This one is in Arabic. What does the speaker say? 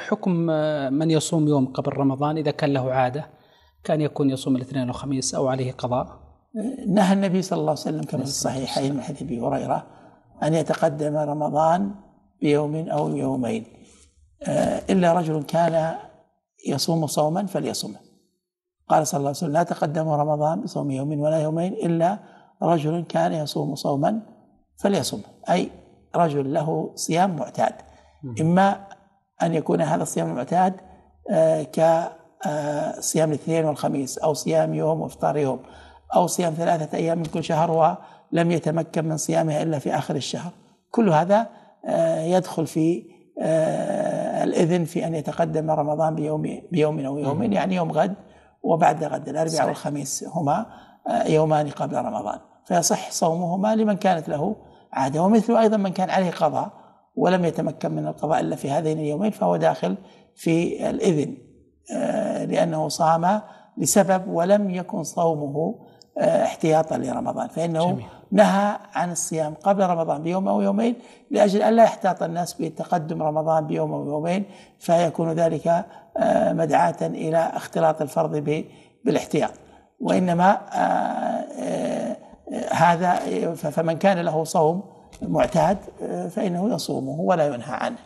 حكم آه، من يصوم يوم قبل رمضان إذا كان له عادة كان يكون يصوم الاثنين والخميس أو عليه قضاء نهى النبي صلى الله عليه وسلم كما في الصحيحين من حديث أبي هريرة أن يتقدم رمضان بيوم أو يومين آه، إلا رجل كان يصوم صوما فليصومه قال صلى الله عليه وسلم لا تقدموا رمضان بصوم يوم ولا يومين إلا رجل كان يصوم صوما فليصومه أي رجل له صيام معتاد إما أن يكون هذا الصيام المعتاد آه، كصيام آه، الاثنين والخميس أو صيام يوم وإفطار يوم أو صيام ثلاثة أيام من كل شهر ولم يتمكن من صيامها إلا في آخر الشهر كل هذا آه، يدخل في الإذن في أن يتقدم رمضان بيوم بيوم أو يومين يعني يوم غد وبعد غد الأربعاء والخميس هما يومان قبل رمضان فيصح صومهما لمن كانت له عادة ومثل أيضا من كان عليه قضاء ولم يتمكن من القضاء إلا في هذين اليومين فهو داخل في الإذن آه، لأنه صام لسبب ولم يكن صومه آه، احتياطا لرمضان فإنه جميل. نهى عن الصيام قبل رمضان بيوم أو يومين لأجل ألا يحتاط الناس بتقدم رمضان بيوم أو يومين فيكون ذلك آه، مدعاة إلى اختلاط الفرض بالاحتياط وإنما هذا فمن كان له صوم المعتاد آه، فإنه يصومه ولا ينهى عنه